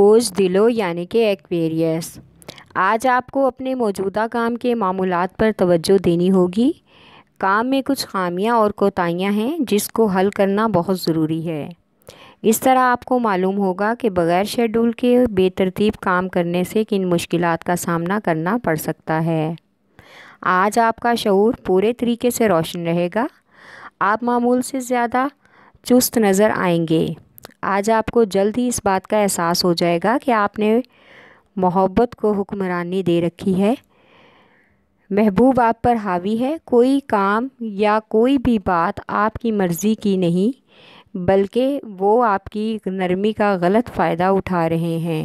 बोझ दिलो यानी कि एक्वेरियस आज आपको अपने मौजूदा काम के मामूलत पर तवज्जो देनी होगी काम में कुछ खामियां और कोताहियाँ हैं जिसको हल करना बहुत ज़रूरी है इस तरह आपको मालूम होगा कि बग़ैर शेड्यूल के बेतरतीब काम करने से किन मुश्किल का सामना करना पड़ सकता है आज आपका शूर पूरे तरीके से रोशन रहेगा आप मामूल से ज़्यादा चुस्त नज़र आएंगे आज आपको जल्द ही इस बात का एहसास हो जाएगा कि आपने मोहब्बत को हुक्मरानी दे रखी है महबूब आप पर हावी है कोई काम या कोई भी बात आपकी मर्ज़ी की नहीं बल्कि वो आपकी नरमी का गलत फ़ायदा उठा रहे हैं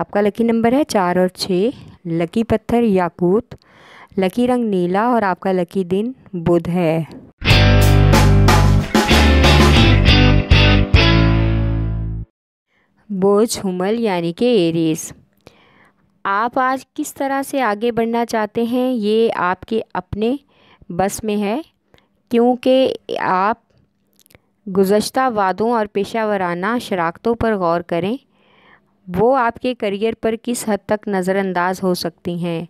आपका लकी नंबर है चार और छः लकी पत्थर याकूत लकी रंग नीला और आपका लकी दिन बुध है बोझ हुमल यानी कि एरीज आप आज किस तरह से आगे बढ़ना चाहते हैं ये आपके अपने बस में है क्योंकि आप गुज्त वादों और पेशा वराना शराखतों पर गौर करें वो आपके करियर पर किस हद तक नज़रअंदाज हो सकती हैं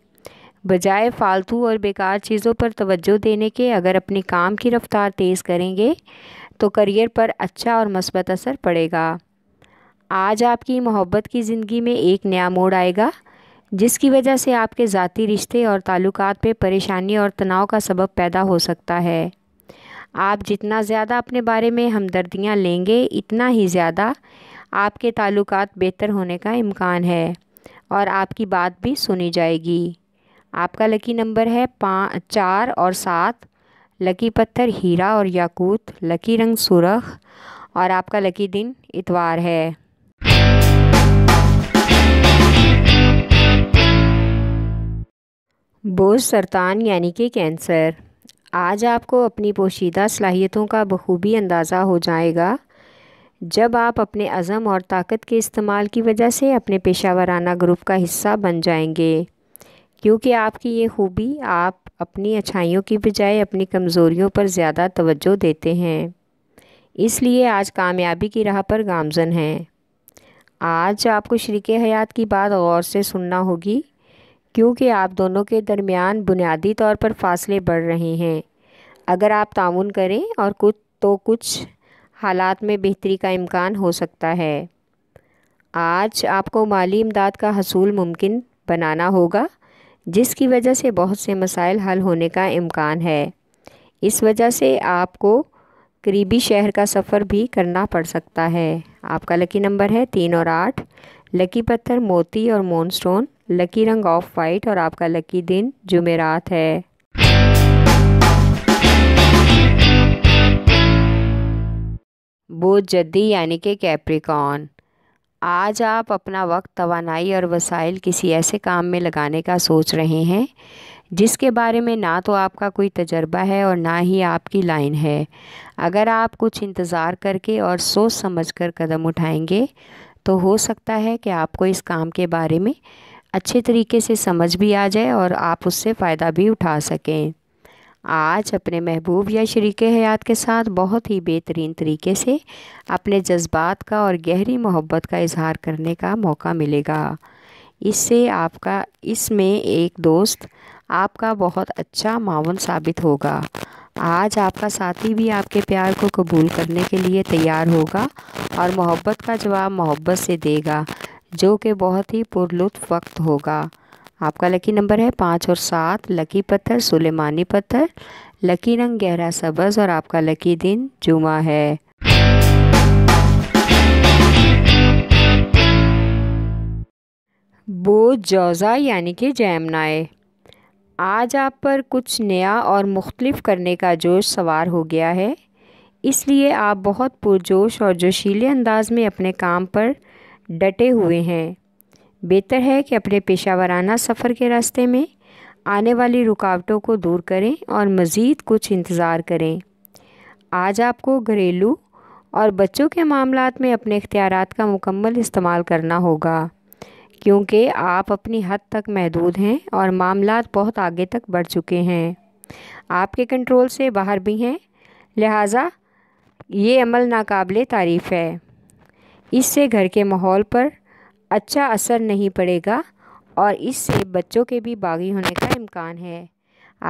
बजाय फालतू और बेकार चीज़ों पर तवज्जो देने के अगर अपने काम की रफ्तार तेज़ करेंगे तो करियर पर अच्छा और मस्बत असर पड़ेगा आज आपकी मोहब्बत की ज़िंदगी में एक नया मोड़ आएगा जिसकी वजह से आपके ज़ाती रिश्ते और ताल्लुकात पे परेशानी और तनाव का सबब पैदा हो सकता है आप जितना ज़्यादा अपने बारे में हमदर्दियाँ लेंगे इतना ही ज़्यादा आपके ताल्लुकात बेहतर होने का इम्कान है और आपकी बात भी सुनी जाएगी आपका लकी नंबर है पाँच चार और सात लकी पत्थर हीरा और याकूत लकी रंग सुरख और आपका लकी दिन इतवार है बोझ सरतान यानी कि कैंसर आज आपको अपनी पोशीदा सलाहियतों का बखूबी अंदाज़ा हो जाएगा जब आप अपने अज़म और ताकत के इस्तेमाल की वजह से अपने पेशा वाराना ग्रुप का हिस्सा बन जाएंगे क्योंकि आपकी ये खूबी आप अपनी अच्छाइयों की बजाय अपनी कमज़ोरियों पर ज़्यादा तवज्जो देते हैं इसलिए आज कामयाबी की राह पर गामजन हैं आज आपको शरीक हयात की बात गौर से सुनना होगी क्योंकि आप दोनों के दरमियान बुनियादी तौर पर फासले बढ़ रहे हैं अगर आप ताउन करें और कुछ तो कुछ हालात में बेहतरी का इम्कान हो सकता है आज आपको माली इमदाद का हसूल मुमकिन बनाना होगा जिसकी वजह से बहुत से मसाइल हल होने का इम्कान है इस वजह से आपको करीबी शहर का सफ़र भी करना पड़ सकता है आपका लकी नंबर है तीन और आठ लकी पत्थर मोती और मोनस्टोन लकी रंग ऑफ वाइट और आपका लकी दिन जुमेरात है बुध जद्दी यानी कि कैप्रिकॉन आज आप अपना वक्त तोानाई और वसाइल किसी ऐसे काम में लगाने का सोच रहे हैं जिसके बारे में ना तो आपका कोई तजर्बा है और ना ही आपकी लाइन है अगर आप कुछ इंतज़ार करके और सोच समझ कर कदम उठाएंगे तो हो सकता है कि आपको इस काम के बारे में अच्छे तरीके से समझ भी आ जाए और आप उससे फ़ायदा भी उठा सकें आज अपने महबूब या शरीक हयात के साथ बहुत ही बेहतरीन तरीके से अपने जज्बात का और गहरी मोहब्बत का इजहार करने का मौका मिलेगा इससे आपका इसमें एक दोस्त आपका बहुत अच्छा मावन साबित होगा आज आपका साथी भी आपके प्यार को कबूल करने के लिए तैयार होगा और मोहब्बत का जवाब मोहब्बत से देगा जो कि बहुत ही पुरलुत्फ वक्त होगा आपका लकी नंबर है पाँच और सात लकी पत्थर सुलेमानी पत्थर लकी रंग गहरा सबज और आपका लकी दिन जुमा है बोझ जौज़ा यानी कि जैमनाए आज आप पर कुछ नया और मुख्तलिफ करने का जोश सवार हो गया है इसलिए आप बहुत पुरजोश और जोशीले अंदाज में अपने काम पर डटे हुए हैं बेहतर है कि अपने पेशा सफ़र के रास्ते में आने वाली रुकावटों को दूर करें और मज़ीद कुछ इंतज़ार करें आज आपको घरेलू और बच्चों के मामलों में अपने इख्तियार का मुकम्मल इस्तेमाल करना होगा क्योंकि आप अपनी हद तक महदूद हैं और मामला बहुत आगे तक बढ़ चुके हैं आपके कंट्रोल से बाहर भी हैं लिहाजा ये अमल नाकबले तारीफ़ है इससे घर के माहौल पर अच्छा असर नहीं पड़ेगा और इससे बच्चों के भी बागी होने का इम्कान है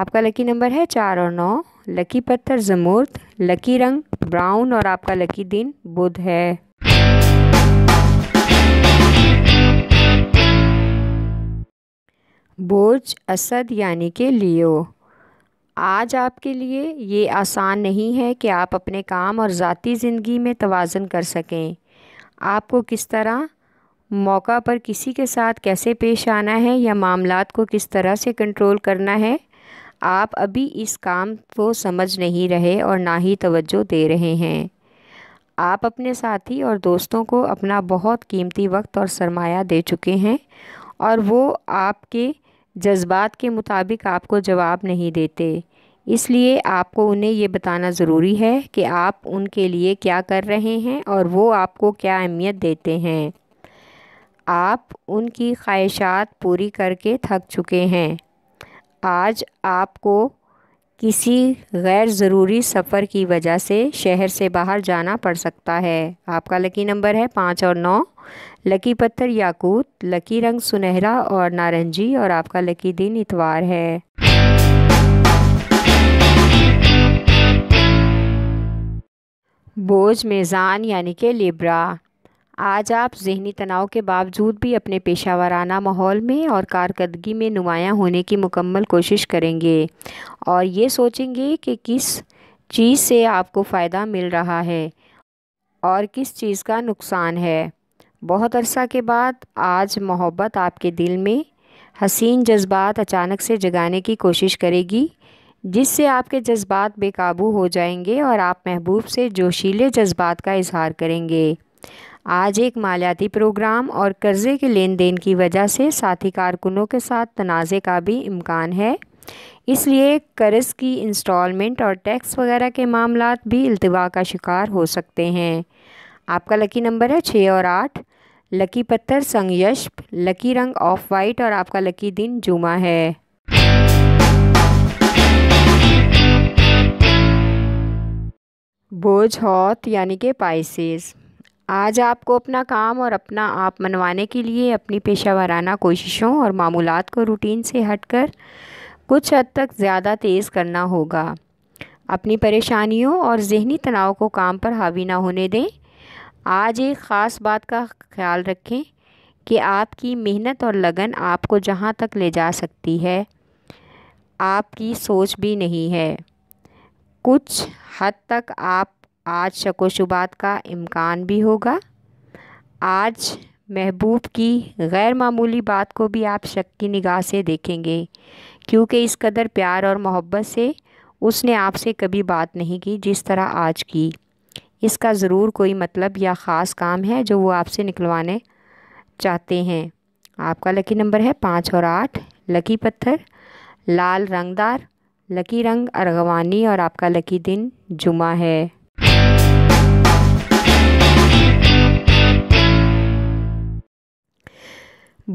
आपका लकी नंबर है चार और नौ लकी पत्थर जमूर्त लकी रंग ब्राउन और आपका लकी दिन बुध है बोझ असद यानी के लियो आज आपके लिए ये आसान नहीं है कि आप अपने काम और ज़ाती ज़िंदगी में तोज़न कर सकें आपको किस तरह मौका पर किसी के साथ कैसे पेश आना है या मामला को किस तरह से कंट्रोल करना है आप अभी इस काम को समझ नहीं रहे और ना ही तवज्जो दे रहे हैं आप अपने साथी और दोस्तों को अपना बहुत कीमती वक्त और सरमाया दे चुके हैं और वो आपके जज्बात के मुताबिक आपको जवाब नहीं देते इसलिए आपको उन्हें ये बताना ज़रूरी है कि आप उनके लिए क्या कर रहे हैं और वो आपको क्या अहमियत देते हैं आप उनकी ख्वाहिशात पूरी करके थक चुके हैं आज आपको किसी गैर ज़रूरी सफ़र की वजह से शहर से बाहर जाना पड़ सकता है आपका लकी नंबर है पाँच और नौ लकी पत्थर याकूत लकी रंग सुनहरा और नारंगी और आपका लकी दिन इतवार है बोझ मेज़ान यानी कि लिब्रा आज आप जहनी तनाव के बावजूद भी अपने पेशा वाराना माहौल में और कारकर्दगी में नुमायाँ होने की मुकम्मल कोशिश करेंगे और ये सोचेंगे कि किस चीज़ से आपको फ़ायदा मिल रहा है और किस चीज़ का नुकसान है बहुत अरसा के बाद आज मोहब्बत आपके दिल में हसीन जज्बात अचानक से जगाने की कोशिश करेगी जिससे आपके जज्बात बेकाबू हो जाएंगे और आप महबूब से जोशीले जज्बात का इजहार करेंगे आज एक मालियाती प्रोग्राम और कर्ज़े के लेन देन की वजह से साथी कारकुनों के साथ तनाज़े का भी इम्कान है इसलिए कर्ज़ की इंस्टॉलमेंट और टैक्स वगैरह के मामला भी अल्तवा का शिकार हो सकते हैं आपका लकी नंबर है छः और आठ लकी पत्थर संग यश्प लकी रंग ऑफ वाइट और आपका लकी दिन जुमा है बोझ हौत यानी कि पाइसेस आज आपको अपना काम और अपना आप मनवाने के लिए अपनी पेशा वाराना कोशिशों और मामूलत को रूटीन से हटकर कुछ हद तक ज़्यादा तेज़ करना होगा अपनी परेशानियों और जहनी तनाव को काम पर हावी ना होने दें आज एक ख़ास बात का ख्याल रखें कि आपकी मेहनत और लगन आपको जहाँ तक ले जा सकती है आपकी सोच भी नहीं है कुछ हद तक आप आज शकोशुबात का इम्कान भी होगा आज महबूब की गैर मामूली बात को भी आप शक की निगाह से देखेंगे क्योंकि इस कदर प्यार और मोहब्बत से उसने आपसे कभी बात नहीं की जिस तरह आज की इसका ज़रूर कोई मतलब या ख़ास काम है जो वो आपसे निकलवाने चाहते हैं आपका लकी नंबर है पाँच और आठ लकी पत्थर लाल रंगदार लकी रंग अर्गवानी और आपका लकी दिन जुमा है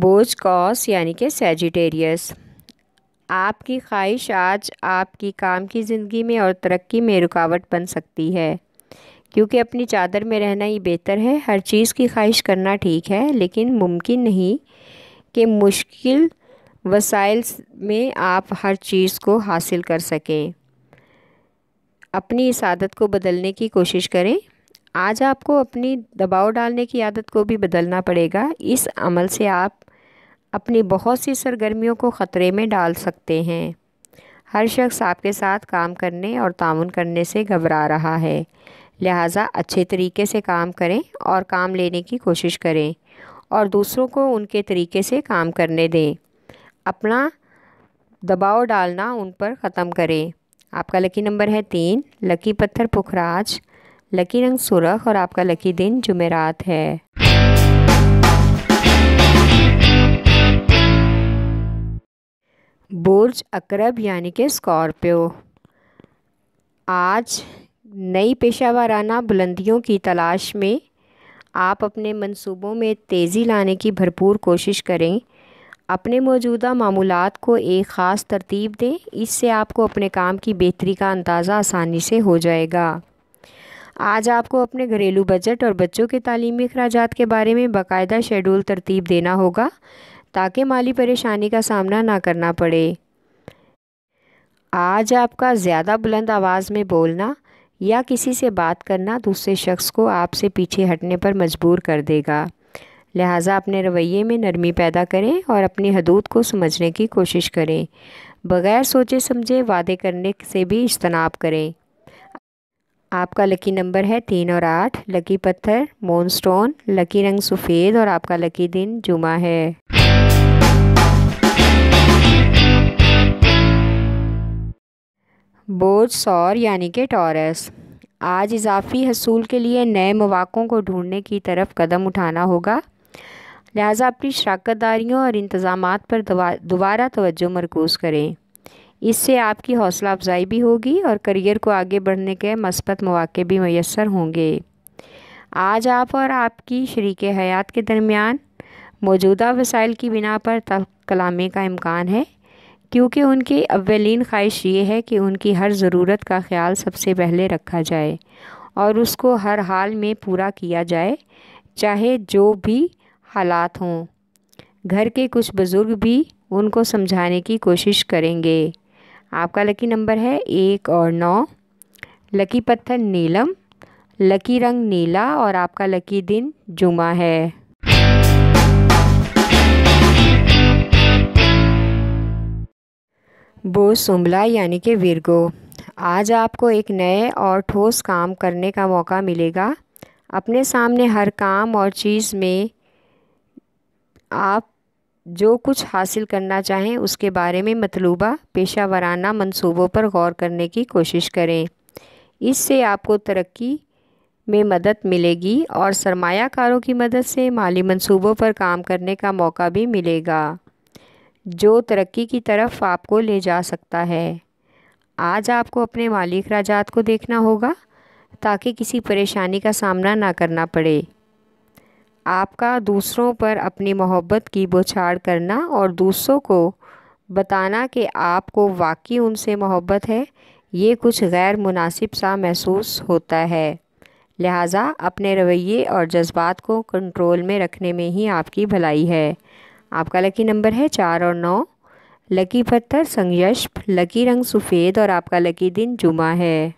बोझ कॉस यानी कि सेजिटेरियस आपकी ख्वाहिश आज आपकी काम की ज़िंदगी में और तरक्की में रुकावट बन सकती है क्योंकि अपनी चादर में रहना ही बेहतर है हर चीज़ की ख्वाहिश करना ठीक है लेकिन मुमकिन नहीं कि मुश्किल वसाइल में आप हर चीज़ को हासिल कर सकें अपनी इस आदत को बदलने की कोशिश करें आज आपको अपनी दबाव डालने की आदत को भी बदलना पड़ेगा इस अमल से आप अपनी बहुत सी सरगर्मियों को ख़तरे में डाल सकते हैं हर शख्स आपके साथ काम करने और ताउन करने से घबरा रहा है लिहाजा अच्छे तरीके से काम करें और काम लेने की कोशिश करें और दूसरों को उनके तरीके से काम करने दें अपना दबाव डालना उन पर ख़त्म करें आपका लकी नंबर है तीन लकी पत्थर पुखराज लकी रंग सुरख और आपका लकी दिन जुमेरात है बुर्ज अकरब यानी कि स्कॉर्पियो आज नई पेशा वाराना बुलंदियों की तलाश में आप अपने मंसूबों में तेज़ी लाने की भरपूर कोशिश करें अपने मौजूदा मामूलत को एक ख़ास तरतीब दें इससे आपको अपने काम की बेहतरी का अंदाज़ा आसानी से हो जाएगा आज आपको अपने घरेलू बजट और बच्चों के तलीमी अखराज के बारे में बाकायदा शेड्यूल तरतीब देना होगा ताकि माली परेशानी का सामना ना करना पड़े आज आपका ज़्यादा बुलंद आवाज़ में बोलना या किसी से बात करना दूसरे शख्स को आपसे पीछे हटने पर मजबूर कर देगा लिहाजा अपने रवैये में नरमी पैदा करें और अपनी हदूद को समझने की कोशिश करें बग़ैर सोचे समझे वादे करने से भी इज्तनाब करें आपका लकी नंबर है तीन और आठ लकी पत्थर मोन स्टोन लकी रंग सफ़ेद और आपका लकी दिन जुमा है बोझ सौर यानी कि टॉरस आज इजाफी हसूल के लिए नए मौाक़ों को ढूंढने की तरफ कदम उठाना होगा लिहाजा अपनी शराकत दारियों और इंतज़ाम पर दोबारा तोज्जो मरकूज़ करें इससे आपकी हौसला अफजाई भी होगी और करियर को आगे बढ़ने के मस्बत मौाक़े भी मैसर होंगे आज आप और आपकी शर्क हयात के दरमियान मौजूदा वसाइल की बिना पर कलामी का इम्कान है क्योंकि उनकी अवलिन ख्वाहिश ये है कि उनकी हर ज़रूरत का ख्याल सबसे पहले रखा जाए और उसको हर हाल में पूरा किया जाए चाहे जो भी हालात हों घर के कुछ बुज़ुर्ग भी उनको समझाने की कोशिश करेंगे आपका लकी नंबर है एक और नौ लकी पत्थर नीलम लकी रंग नीला और आपका लकी दिन जुमा है बोझ सुम्बला यानी कि वीरगो आज आपको एक नए और ठोस काम करने का मौका मिलेगा अपने सामने हर काम और चीज़ में आप जो कुछ हासिल करना चाहें उसके बारे में मतलूबा पेशा वाराना मनसूबों पर गौर करने की कोशिश करें इससे आपको तरक्की में मदद मिलेगी और सरमायाकारों की मदद से माली मनसूबों पर काम करने का मौका भी मिलेगा जो तरक्की की तरफ आपको ले जा सकता है आज आपको अपने माली अखराज को देखना होगा ताकि किसी परेशानी का सामना ना करना पड़े आपका दूसरों पर अपनी मोहब्बत की बौछार करना और दूसरों को बताना कि आपको वाकई उनसे मोहब्बत है ये कुछ गैर मुनासिब सा महसूस होता है लिहाजा अपने रवैये और जज्बात को कंट्रोल में रखने में ही आपकी भलाई है आपका लकी नंबर है चार और नौ लकी पत्थर संयश्प लकी रंग सफ़ेद और आपका लकी दिन जुमा है